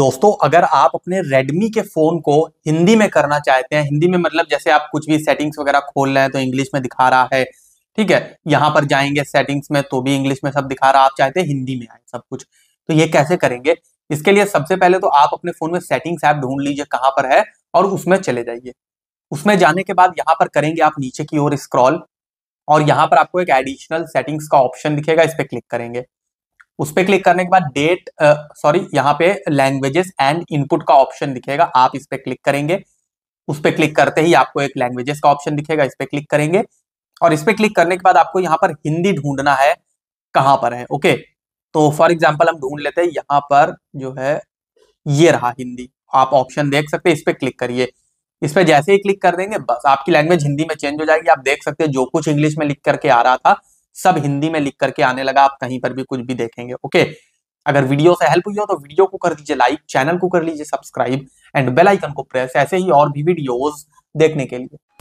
दोस्तों अगर आप अपने रेडमी के फोन को हिंदी में करना चाहते हैं हिंदी में मतलब जैसे आप कुछ भी सेटिंग्स वगैरह खोल रहे हैं तो इंग्लिश में दिखा रहा है ठीक है यहां पर जाएंगे सेटिंग्स में तो भी इंग्लिश में सब दिखा रहा आप चाहते हैं हिंदी में आए सब कुछ तो ये कैसे करेंगे इसके लिए सबसे पहले तो आप अपने फोन में सेटिंग्स ऐप ढूंढ लीजिए कहाँ पर है और उसमें चले जाइए उसमें जाने के बाद यहाँ पर करेंगे आप नीचे की ओर स्क्रॉल और यहाँ पर आपको एक एडिशनल सेटिंग्स का ऑप्शन दिखेगा इस पर क्लिक करेंगे उस पर क्लिक करने के बाद डेट सॉरी यहाँ पे लैंग्वेजेस एंड इनपुट का ऑप्शन दिखेगा आप इस पर क्लिक करेंगे उस पर क्लिक करते ही आपको एक लैंग्वेजेस का ऑप्शन दिखेगा इस पर क्लिक करेंगे और इस पर क्लिक करने के बाद आपको यहाँ पर हिंदी ढूंढना है कहाँ पर है ओके तो फॉर एग्जाम्पल हम ढूंढ लेते हैं यहाँ पर जो है ये रहा हिंदी आप ऑप्शन देख सकते हैं इस पर क्लिक करिए इस पर जैसे ही क्लिक कर देंगे बस आपकी लैंग्वेज हिंदी में चेंज हो जाएगी आप देख सकते हैं जो कुछ इंग्लिश में लिख करके आ रहा था सब हिंदी में लिख करके आने लगा आप कहीं पर भी कुछ भी देखेंगे ओके अगर वीडियो से हेल्प हुई हो तो वीडियो को कर दीजिए लाइक चैनल को कर लीजिए सब्सक्राइब एंड बेल आइकन को प्रेस ऐसे ही और भी वीडियोस देखने के लिए